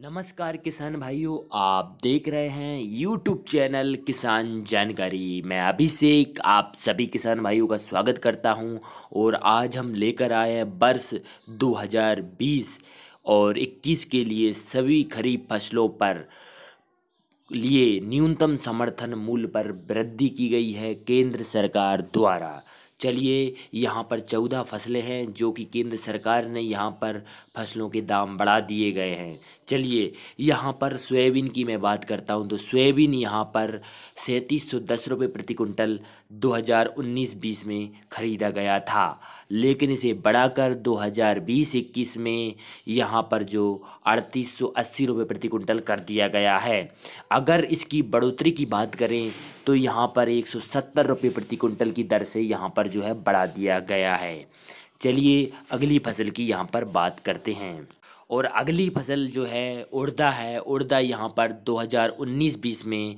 नमस्कार किसान भाइयों आप देख रहे हैं यूट्यूब चैनल किसान जानकारी मैं अभी एक आप सभी किसान भाइयों का स्वागत करता हूं और आज हम लेकर आए हैं वर्ष 2020 और 21 के लिए सभी खरीफ फसलों पर लिए न्यूनतम समर्थन मूल्य पर वृद्धि की गई है केंद्र सरकार द्वारा चलिए यहाँ पर चौदह फसलें हैं जो कि केंद्र सरकार ने यहाँ पर फसलों के दाम बढ़ा दिए गए हैं चलिए यहाँ पर सोयाबीन की मैं बात करता हूँ तो सोयाबीन यहाँ पर सैंतीस सौ दस रुपये प्रति कुंटल 2019-20 में ख़रीदा गया था लेकिन इसे बढ़ाकर 2020-21 में यहाँ पर जो अड़तीस सौ अस्सी रुपये प्रति कुंटल कर दिया गया है अगर इसकी बढ़ोतरी की बात करें तो यहाँ पर एक सौ सत्तर रुपये प्रति कुंटल की दर से यहाँ पर जो है बढ़ा दिया गया है चलिए अगली फसल की यहाँ पर बात करते हैं और अगली फसल जो है उड़दा है उड़दा यहाँ पर 2019-20 में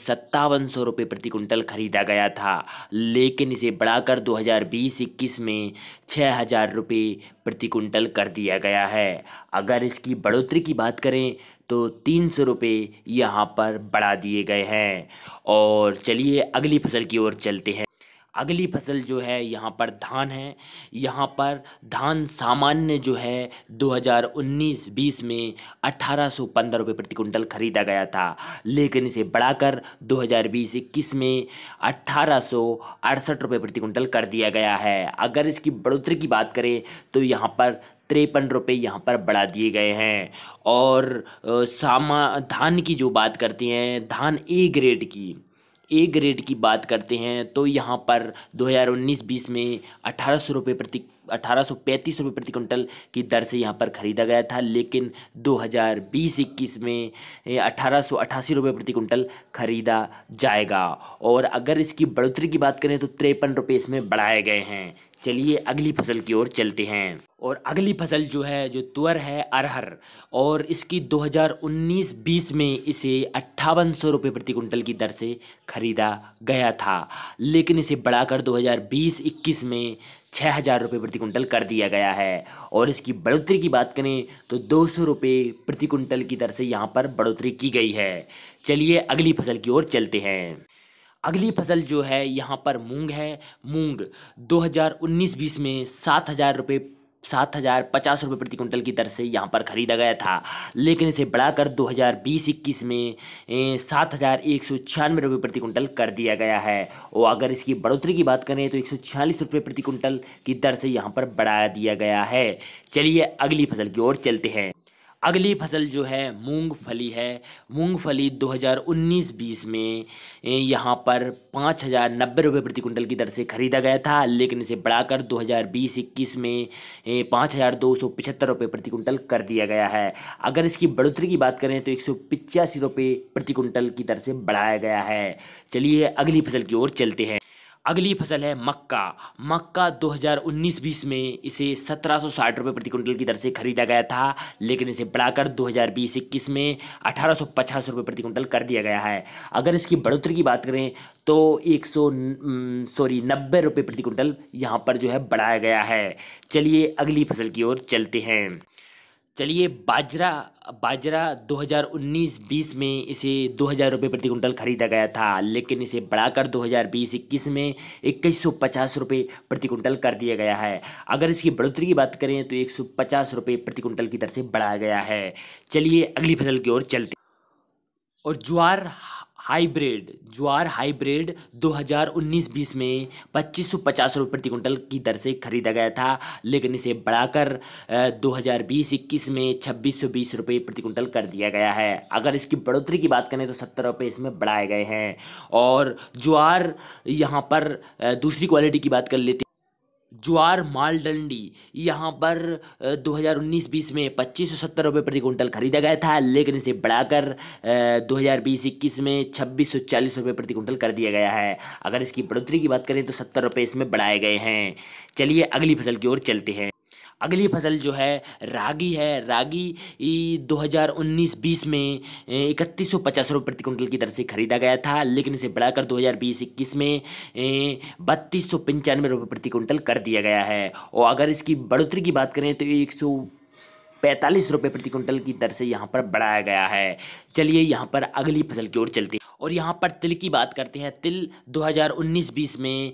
सत्तावन सौ रुपये प्रति कुंटल खरीदा गया था लेकिन इसे बढ़ाकर 2020-21 में छः हज़ार रुपये प्रति कुंटल कर दिया गया है अगर इसकी बढ़ोतरी की बात करें तो तीन सौ रुपये यहाँ पर बढ़ा दिए गए हैं और चलिए अगली फसल की ओर चलते हैं अगली फसल जो है यहाँ पर धान है यहाँ पर धान सामान्य जो है 2019-20 में अठारह सौ पंद्रह रुपये प्रति कुंटल खरीदा गया था लेकिन इसे बढ़ाकर 2020-21 में अट्ठारह सौ अड़सठ रुपये प्रति कुंटल कर दिया गया है अगर इसकी बढ़ोतरी की बात करें तो यहाँ पर तिरपन रुपये यहाँ पर बढ़ा दिए गए हैं और सामा धान की जो बात करते हैं धान ए ग्रेड की ए ग्रेड की बात करते हैं तो यहाँ पर दो हज़ार उन्नीस बीस में अठारह सौ रुपये प्रति अठारह सौ प्रति क्विंटल की दर से यहाँ पर खरीदा गया था लेकिन 2020-21 में अठारह सौ प्रति क्विंटल खरीदा जाएगा और अगर इसकी बढ़ोतरी की बात करें तो तिरपन रुपये इसमें बढ़ाए गए हैं चलिए अगली फसल की ओर चलते हैं और अगली फसल जो है जो तुअर है अरहर और इसकी 2019-20 में इसे अट्ठावन सौ रुपये प्रति कुंटल की दर से ख़रीदा गया था लेकिन इसे बढ़ाकर 2020-21 में छः हज़ार रुपये प्रति कुंटल कर दिया गया है और इसकी बढ़ोतरी की बात करें तो दो सौ रुपये प्रति कुंटल की दर से यहाँ पर बढ़ोतरी की गई है चलिए अगली फसल की ओर चलते हैं अगली फसल जो है यहाँ पर मूंग है मूंग 2019-20 में सात हज़ार रुपये सात हज़ार पचास रुपये प्रति कुंटल की दर से यहाँ पर खरीदा गया था लेकिन इसे बढ़ाकर दो हज़ार बीस इक्कीस में सात हज़ार एक सौ छियानवे रुपये प्रति कुंटल कर दिया गया है और अगर इसकी बढ़ोतरी की बात करें तो एक सौ छियालीस रुपये प्रति कुंटल की दर से यहाँ पर बढ़ा दिया गया है चलिए अगली फसल की ओर चलते हैं अगली फसल जो है मूंगफली है मूंगफली 2019-20 में यहाँ पर पाँच हज़ार नब्बे रुपये प्रति कुंटल की दर से खरीदा गया था लेकिन इसे बढ़ाकर 2020-21 में पाँच हज़ार दो सौ पचहत्तर रुपये प्रति कुंटल कर दिया गया है अगर इसकी बढ़ोतरी की बात करें तो एक सौ पिचासी रुपये प्रति कुंटल की दर से बढ़ाया गया है चलिए अगली फसल की ओर चलते हैं अगली फसल है मक्का मक्का 2019-20 में इसे 1760 रुपए प्रति क्विंटल की दर से खरीदा गया था लेकिन इसे बढ़ाकर 2020-21 में 1850 रुपए प्रति क्विंटल कर दिया गया है अगर इसकी बढ़ोतरी की बात करें तो 100 सॉरी नब्बे रुपये प्रति क्विंटल यहाँ पर जो है बढ़ाया गया है चलिए अगली फसल की ओर चलते हैं चलिए बाजरा बाजरा 2019-20 में इसे दो हज़ार रुपये प्रति कुंटल खरीदा गया था लेकिन इसे बढ़ाकर 2020-21 में इक्कीस सौ पचास रुपये प्रति कुंटल कर दिया गया है अगर इसकी बढ़ोतरी की बात करें तो एक सौ पचास रुपये प्रति कुंटल की दर से बढ़ाया गया है चलिए अगली फसल की ओर चलते और ज्वार हाइब्रिड ज्वार हाइब्रिड 2019-20 में पच्चीस सौ पचास रुपये प्रति क्विंटल की दर से खरीदा गया था लेकिन इसे बढ़ाकर 2020-21 में छब्बीस सौ बीस रुपये प्रति क्विंटल कर दिया गया है अगर इसकी बढ़ोतरी की बात करें तो सत्तर रुपये इसमें बढ़ाए गए हैं और ज्वार यहाँ पर दूसरी क्वालिटी की बात कर लेते ज्वार मालडंडी यहाँ पर 2019-20 में पच्चीस सौ सत्तर रुपये प्रति कुंटल खरीदा गया था लेकिन इसे बढ़ाकर 2020-21 में छब्बीस सौ चालीस रुपये प्रति कुंटल कर दिया गया है अगर इसकी बढ़ोतरी की बात करें तो सत्तर रुपये इसमें बढ़ाए गए हैं चलिए अगली फसल की ओर चलते हैं अगली फसल जो है रागी है रागी 2019-20 में इकतीस सौ पचास रुपये प्रति क्विंटल की दर से खरीदा गया था लेकिन इसे बढ़ाकर 2020-21 में बत्तीस सौ पंचानवे रुपये प्रति क्विंटल कर दिया गया है और अगर इसकी बढ़ोतरी की बात करें तो एक सौ पैंतालीस रुपये प्रति क्विंटल की दर से यहाँ पर बढ़ाया गया है चलिए यहाँ पर अगली फसल की ओर चलती और यहाँ पर तिल की बात करते हैं तिल 2019-20 में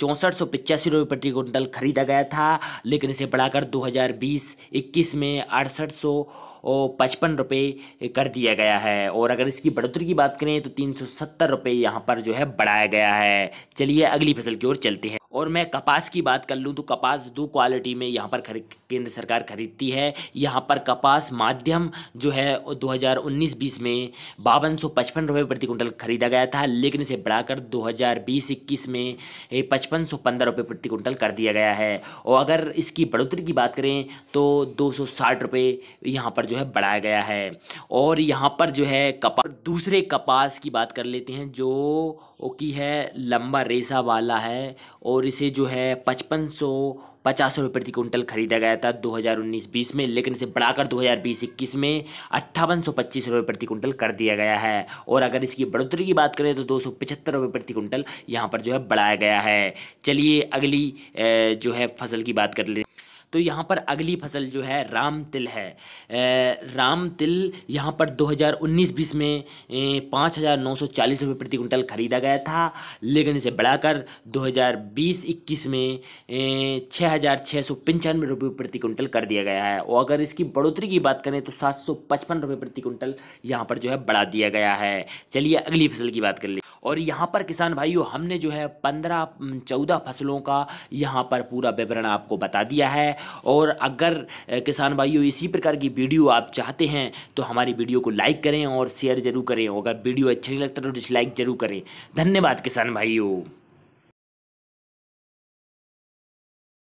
चौंसठ सौ पचासी रुपये प्रति क्विंटल खरीदा गया था लेकिन इसे बढ़ाकर 2020-21 में अड़सठ सौ पचपन रुपये कर दिया गया है और अगर इसकी बढ़ोतरी की बात करें तो तीन सौ सत्तर रुपये यहाँ पर जो है बढ़ाया गया है चलिए अगली फसल की ओर चलते हैं और मैं कपास की बात कर लूँ तो कपास दो क्वालिटी में यहाँ पर खरीद केंद्र सरकार खरीदती है यहाँ पर कपास माध्यम जो है 2019-20 में बावन सौ पचपन रुपये प्रति कुंटल खरीदा गया था लेकिन इसे बढ़ाकर 2020-21 में पचपन सौ पंद्रह रुपये प्रति कुंटल कर दिया गया है और अगर इसकी बढ़ोतरी की बात करें तो दो सौ साठ रुपये यहाँ पर जो है बढ़ाया गया है और यहाँ पर जो है कपास दूसरे कपास की बात कर लेते हैं जो की है लंबा रेसा वाला है और और इसे जो है पचपन सौ पचास रुपये प्रति क्विंटल खरीदा गया था 2019-20 में लेकिन इसे बढ़ाकर 2020-21 में अट्ठावन सौ पच्चीस रुपये प्रति क्विंटल कर दिया गया है और अगर इसकी बढ़ोतरी की बात करें तो दो सौ रुपये प्रति क्विंटल यहाँ पर जो है बढ़ाया गया है चलिए अगली जो है फसल की बात कर लेते तो यहाँ पर अगली फसल जो है राम तिल है राम तिल यहाँ पर 2019-20 में पाँच हज़ार नौ सौ चालीस रुपये प्रति क्विंटल खरीदा गया था लेकिन इसे बढ़ाकर 2020-21 में छः हज़ार छः सौ पंचानवे रुपये प्रति क्विंटल कर दिया गया है और अगर इसकी बढ़ोतरी की बात करें तो सात सौ पचपन रुपये प्रति कुंटल यहाँ पर जो है बढ़ा दिया गया है चलिए अगली फसल की बात कर लीजिए और यहाँ पर किसान भाइयों हमने जो है पंद्रह चौदह फसलों का यहाँ पर पूरा विवरण आपको बता दिया है और अगर किसान भाइयों इसी प्रकार की वीडियो आप चाहते हैं तो हमारी वीडियो को लाइक करें और शेयर ज़रूर करें अगर वीडियो अच्छा नहीं लगता तो डिसलाइक ज़रूर करें धन्यवाद किसान भाइयों